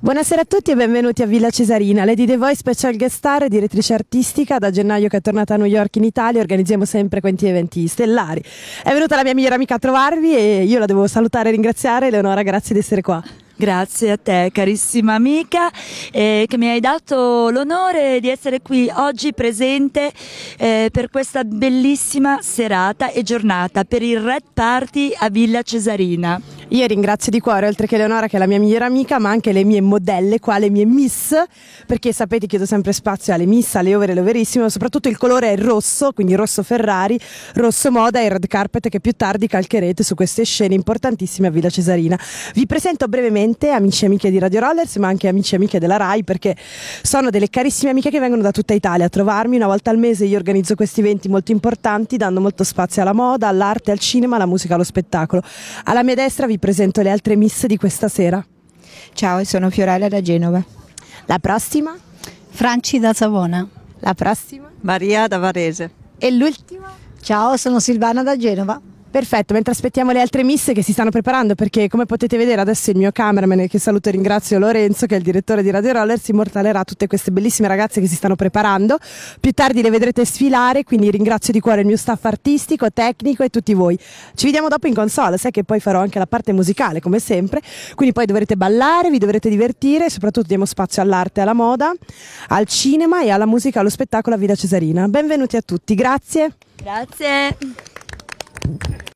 Buonasera a tutti e benvenuti a Villa Cesarina. Lady The Voice Special Guest Star, direttrice artistica, da gennaio che è tornata a New York in Italia, organizziamo sempre questi eventi stellari. È venuta la mia migliore amica a trovarvi e io la devo salutare e ringraziare. Eleonora, grazie di essere qua. Grazie a te carissima amica eh, che mi hai dato l'onore di essere qui oggi presente eh, per questa bellissima serata e giornata per il Red Party a Villa Cesarina. Io ringrazio di cuore oltre che Leonora, che è la mia migliore amica ma anche le mie modelle qua, le mie miss perché sapete chiedo sempre spazio alle miss, alle over e overissime, soprattutto il colore è rosso quindi rosso Ferrari, rosso moda e red carpet che più tardi calcherete su queste scene importantissime a Villa Cesarina. Vi presento brevemente amici e amiche di Radio Rollers ma anche amici e amiche della RAI perché sono delle carissime amiche che vengono da tutta Italia a trovarmi una volta al mese io organizzo questi eventi molto importanti dando molto spazio alla moda, all'arte, al cinema, alla musica, allo spettacolo. Alla mia destra vi presento le altre miss di questa sera. Ciao, sono Fiorella da Genova. La prossima? Franci da Savona. La prossima? Maria da Varese. E l'ultima? Ciao, sono Silvana da Genova. Perfetto, mentre aspettiamo le altre miss che si stanno preparando, perché come potete vedere adesso il mio cameraman, che saluto e ringrazio Lorenzo, che è il direttore di Radio Roller, si immortalerà tutte queste bellissime ragazze che si stanno preparando. Più tardi le vedrete sfilare, quindi ringrazio di cuore il mio staff artistico, tecnico e tutti voi. Ci vediamo dopo in console, sai che poi farò anche la parte musicale, come sempre, quindi poi dovrete ballare, vi dovrete divertire, soprattutto diamo spazio all'arte, alla moda, al cinema e alla musica, allo spettacolo a Vida Cesarina. Benvenuti a tutti, grazie. Grazie.